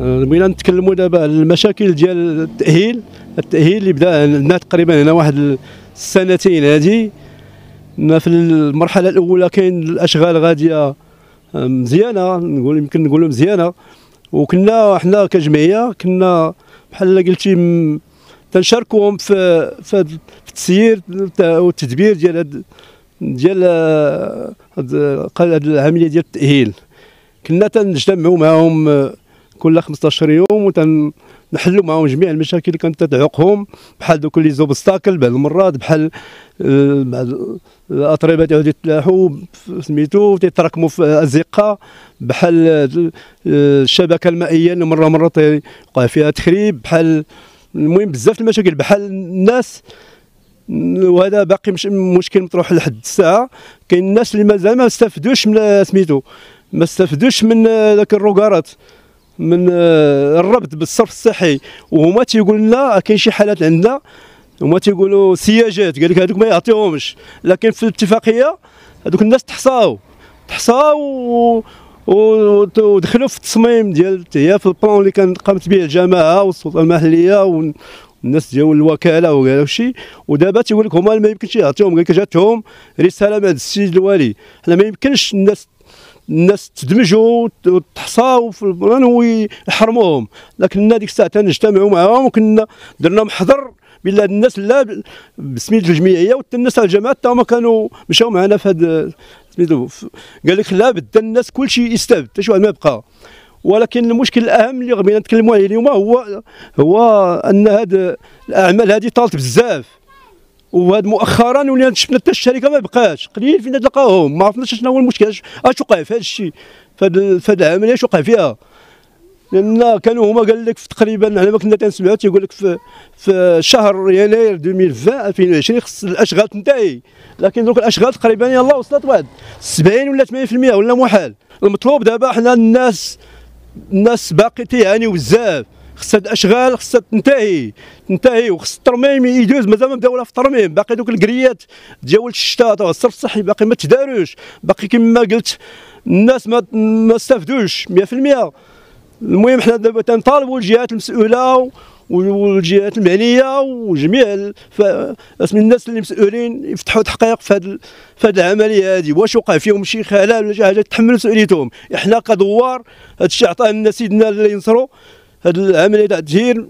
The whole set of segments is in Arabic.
آه، بغينا نتكلموا دابا على المشاكل ديال التاهيل التاهيل اللي بدا عندنا تقريبا هنا واحد السنتين هذه في المرحله الاولى كاين الاشغال غاديه آه، مزيانه نقول يمكن نقولوا مزيانه وكنا حنا كجمعيه كنا بحال قلتي تنشاركوهم في في التسيير والتدبير ديال هاد ديال آه، هاد العمليه ديال التاهيل كنا تنجتمعوا معاهم كل 15 يوم وتنحلوا معاهم جميع المشاكل اللي كانت تعوقهم بحال دوك لي زوبستاكل بعض المرات بحال آه، بعض الاطربه تاعو يتلاحوا سميتو تيتراكموا في ازقه بحال آه، الشبكه المائيه اللي مره مره تيوقع فيها تخريب بحال المهم بزاف المشاكل بحال الناس وهذا باقي مش مشكل مطروح لحد الساعه كاين الناس اللي مازال ما استفدوش من سميتو ما استفدوش من آه، ذاك الروكارات من آه، الربط بالصرف الصحي وهما تيقول لنا كاين شي حالات عندنا هما تيقولوا سياجات قال لك هذوك ما يعطيهمش لكن في الاتفاقيه هذوك الناس تحصاو تحصاو ودخلوا في التصميم ديال هي في البلان اللي كانت قامت به الجماعه والسلطه المحليه والناس ديال الوكاله وكذا وشي ودابا تيقول لك هما ما يمكنش يعطيهم قال لك جاتهم رساله من هذا السيد الوالي حنا ما يمكنش الناس الناس تدمجوا وتحصاو ويحرموهم لكن ديك الساعه تنجتمعوا معاهم وكنا درنا محضر بلا الناس لا بسميت الجمعيه وحتى الناس الجماعه الجامعات تا هما كانوا مشاو معنا في هذا سميتو قال لك لا بدا الناس كلشي يستبد حتى شي واحد ما بقى ولكن المشكل الاهم اللي بغينا نتكلموا عليه اليوم هو هو ان هذه الاعمال هذه طالت بزاف وهاد مؤخرا ولينا شفنا حتى الشركه ما بقاش قليل فين تلقاهم ما عرفناش شنو هو المشكل اش وقع في هذا الشيء في هذه العمليه اش وقع فيها لان كانوا هما قال لك في تقريبا على ما كنا تنسمعوا تيقول لك في في شهر يناير 2020 2020 خص الاشغال تنتهي لكن دوك الاشغال تقريبا يلاه وصلت واحد 70 ولا 80% ولا محال المطلوب دابا حنا الناس الناس باقي تيعانيو بزاف خصها الاشغال خصها تنتهي تنتهي وخص الترميم يدوز مازال ما بداو في الترميم باقي دوك الكريات ديال الشتاء الصرف الصحي باقي ما تداروش باقي كما قلت الناس ما ما استفدوش 100% المهم حنا دابا تنطالبوا الجهات المسؤوله والجهات المعنيه وجميع الناس اللي مسؤولين يفتحوا تحقيق في هذه في هذه العمليه هذه واش وقع فيهم شي خلل ولا شي حاجه تحمل مسؤوليتهم احنا كدوار هذا الشيء عطاه لنا سيدنا اللي ينصروا هاد العمليه تاع التدهير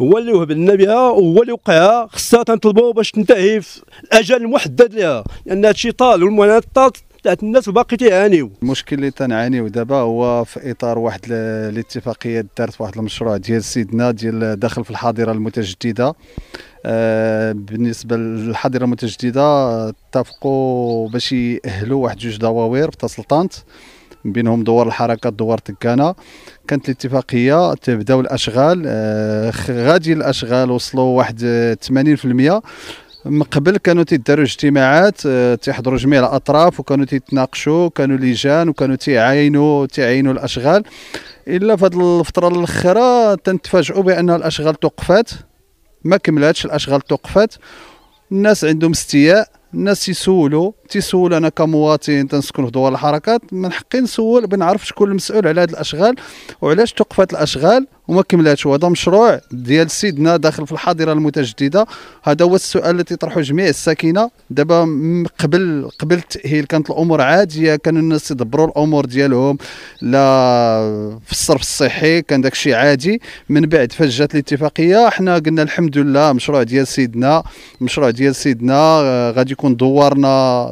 هو اللي وهبنا بها وهو اللي وقعها خصها تنطلبوا باش تنتهي في الاجل المحدد لها لان هذا الشيء طال والمعاناه طالت تاعت الناس وباقي تيعانيو المشكل اللي تنعانيو دابا هو في اطار واحد الاتفاقيه دارت واحد المشروع ديال سيدنا ديال داخل في الحاضره المتجدده آه بالنسبه للحاضره المتجدده اتفقوا باش ياهلوا واحد جوج دواوير في سلطانت من بينهم دوار الحركه دوار تكانه كانت الاتفاقيه تبداو الاشغال آه، غادي الاشغال وصلوا واحد 80% آه، من قبل كانوا تيداروا اجتماعات آه، تيحضروا جميع الاطراف وكانوا تيتناقشوا كانوا لجان وكانوا تيعاينوا تيعاينوا الاشغال الا في هذه الفتره الاخيره تنتفاجئوا بان الاشغال توقفات ما كملاتش الاشغال توقفات الناس عندهم استياء الناس يسولوا تيسول انا كمواطن تنسكن في دوار الحركات من حقي نسول بنعرف شكون المسؤول على هذه الاشغال وعلاش توقفت الاشغال وما كملاتش وهذا مشروع ديال سيدنا داخل في الحاضره المتجدده هذا هو السؤال اللي طرحه جميع الساكنه دابا قبل قبل التاهيل كانت الامور عاديه كان الناس يدبروا الامور ديالهم لا في الصرف الصحي كان داك الشيء عادي من بعد فاش جات الاتفاقيه حنا قلنا الحمد لله مشروع ديال سيدنا مشروع ديال سيدنا آه، غادي يكون دوارنا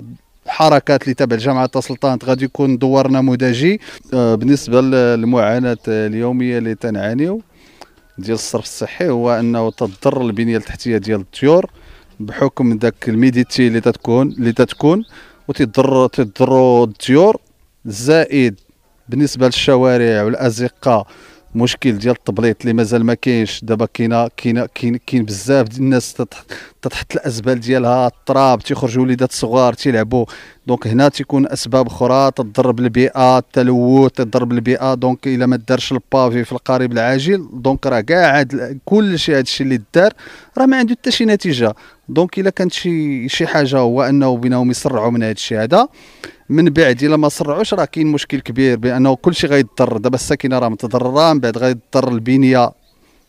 الحركات اللي تابع جامعة السلطان غادي يكون دوار نموذجي آه، بالنسبه للمعاناه اليوميه اللي تنعانيو ديال الصرف الصحي هو انه تضر البنيه التحتيه ديال الطيور بحكم ذاك الميديتي اللي تتكون اللي تتكون وتضر تضر الطيور زائد بالنسبه للشوارع والازقه مشكل ديال التبليط اللي مازال ما كاينش دابا كاينه كاينه كاين بزاف ديال الناس تحت الازبال ديالها التراب تيخرجوا وليدات صغار تيلعبوا دونك هنا تيكون اسباب اخرى تضرب البيئه التلوث تضرب البيئه دونك الا ما دارش البافي في القريب العاجل دونك راه كاع كل شيء هذا الشيء اللي دار راه ما عنده حتى شي نتيجه دونك الا كانت شي شي حاجه هو انه بينهم يسرعوا من هذا الشيء هذا من بعد الا ما سرعوش راه كاين مشكل كبير بانه كلشي غيضر دابا الساكنه راه متضرره من بعد غيضر البنيه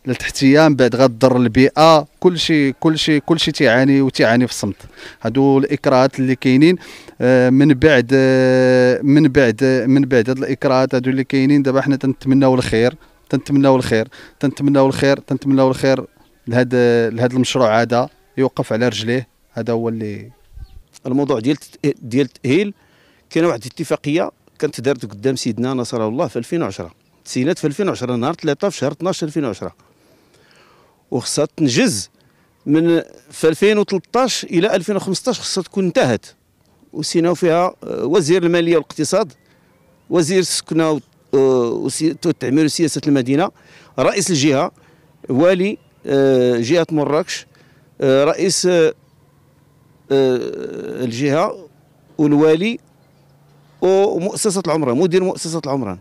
التحتيه من بعد غتضر البيئه كلشي كلشي كلشي تيعاني وتيعاني في الصمت هادو الاكراهات اللي كاينين آه، من بعد آه، من بعد آه، من بعد هاد الاكراهات هادو اللي كاينين دابا حنا تنتمناو الخير تنتمناو الخير تنتمناو الخير تنتمناو الخير لهذا لهاد المشروع هذا يوقف على رجليه هذا هو اللي الموضوع ديال ديال التاهيل كاينه واحد الاتفاقيه كانت دارت قدام سيدنا نصر الله في 2010 تسينات في 2010 نهار 3 في شهر 12 2010 وخصها تنجز من في 2013 الى 2015 خصها تكون انتهت وسيناو فيها آه، وزير الماليه والاقتصاد وزير السكنه آه، والتعمير وسياسه المدينه رئيس الجهه والي آه، جهه مراكش آه، رئيس آه، آه، الجهه والوالي ومؤسسه العمران مدير مؤسسه العمران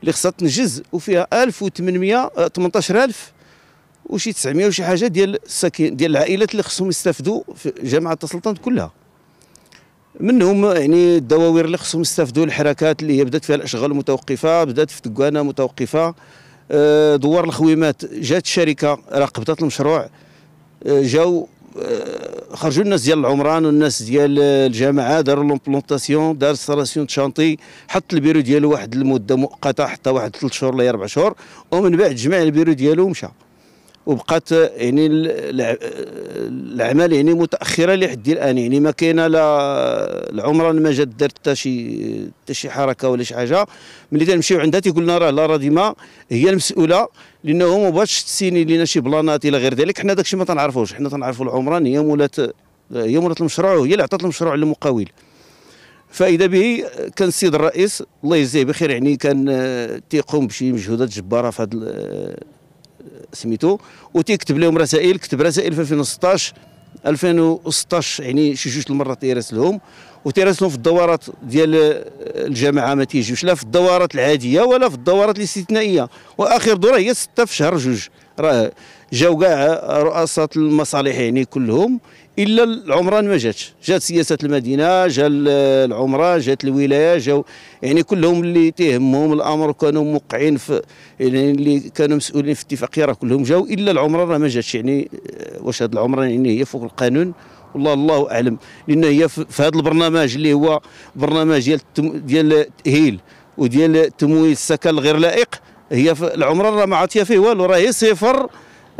اللي خصها تنجز وفيها 1800 18000 وشي 900 وشي حاجه ديال الساكن ديال العائلات اللي خصهم يستافدوا في جامعه السلطنه كلها منهم يعني الدواوير اللي خصهم يستافدوا الحركات اللي هي بدات فيها الاشغال متوقفه بدات في تكوانه متوقفه دوار الخويمات جات شركه راقبتت المشروع جاو آه، خرجوا الناس ديال العمران والناس ديال الجامعه دار لومبلونتاسيون دار ستاسيون شانطي حط البيرو ديالو واحد المده مؤقته حتى واحد ثلاث شهور ولا اربع شهور ومن بعد جمع البيرو ديالو ومشى وبقات يعني الاعمال يعني متاخره لحد الان يعني ما كاينه لا العمره ما جات دارت حتى شي حتى شي حركه ولا شي حاجه ملي تنمشيو عندها تيقول لنا راه لا رادمه هي المسؤوله لانه ما بغاتش تسيني لينا شي بلانات الى غير ذلك حنا داكشي ما تنعرفوش حنا تنعرفوا العمران هي مولات هي مولات المشروع وهي اللي عطات المشروع للمقاول فاذا به كان السيد الرئيس الله يجزيه بخير يعني كان تيقوم بشي مجهودات جباره في هذا سميتو وتيكتب لهم رسائل كتب رسائل في 2016 2016 يعني شي جوج المرات تيراسلهم وتيراسلهم في الدورات ديال آه، الجامعه ما تيجيوش لا في الدورات العاديه ولا في الدورات الاستثنائيه واخر دوره هي 6 في شهر جوج راه جاو كاع رؤساء المصالح يعني كلهم الا العمران ما جاتش جات سياسه المدينه جا العمران جات الولايه جاو يعني كلهم اللي تيهمهم الامر كانوا موقعين في يعني اللي كانوا مسؤولين في الاتفاقيه راه كلهم جاو الا العمران راه ما جاتش يعني آه، واش هذا العمران يعني هي فوق القانون والله الله اعلم لان هي في هذا البرنامج اللي هو برنامج ديال ديال التاهيل وديال تمويل السكن الغير لائق هي العمر راه ما عاد فيه والو راه هي صفر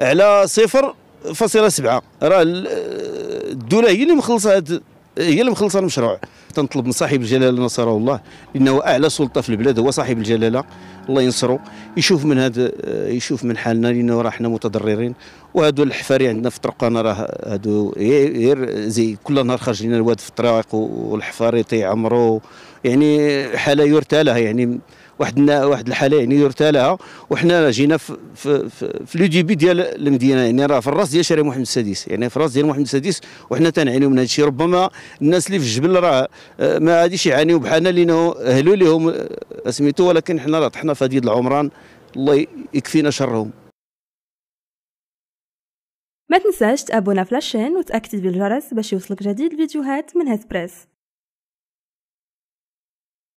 على صفر فاصله سبعه راه الدوله هي اللي مخلصه هاد هي اللي مخلصه المشروع تنطلب من صاحب الجلاله نصره الله انه اعلى سلطه في البلاد هو صاحب الجلاله الله ينصرو يشوف من هذا يشوف من حالنا لانه راه حنا متضررين وهادو الحفاري عندنا في طرقنا راه هادو غير زي كل نهار خرج لنا الواد في الطريق والحفاري تيعمروا يعني حاله يرتالها يعني واحد واحد الحاله يعني درتها لها وحنا جينا في في, في لو ديبي ديال المدينه يعني راه في الراس ديال شارع محمد السادس يعني في الراس ديال محمد السادس وحنا تنعانيو من هذا الشيء ربما الناس اللي في الجبل راه آه، ما غاديش يعانيو بحالنا لانه اهلوا لهم آه، سميتو ولكن حنا راه طحنا في هذه العمران الله يكفينا شرهم ما تنساش تابونا في لاشين وتاكتيفي الجرس باش يوصلك جديد الفيديوهات من بريس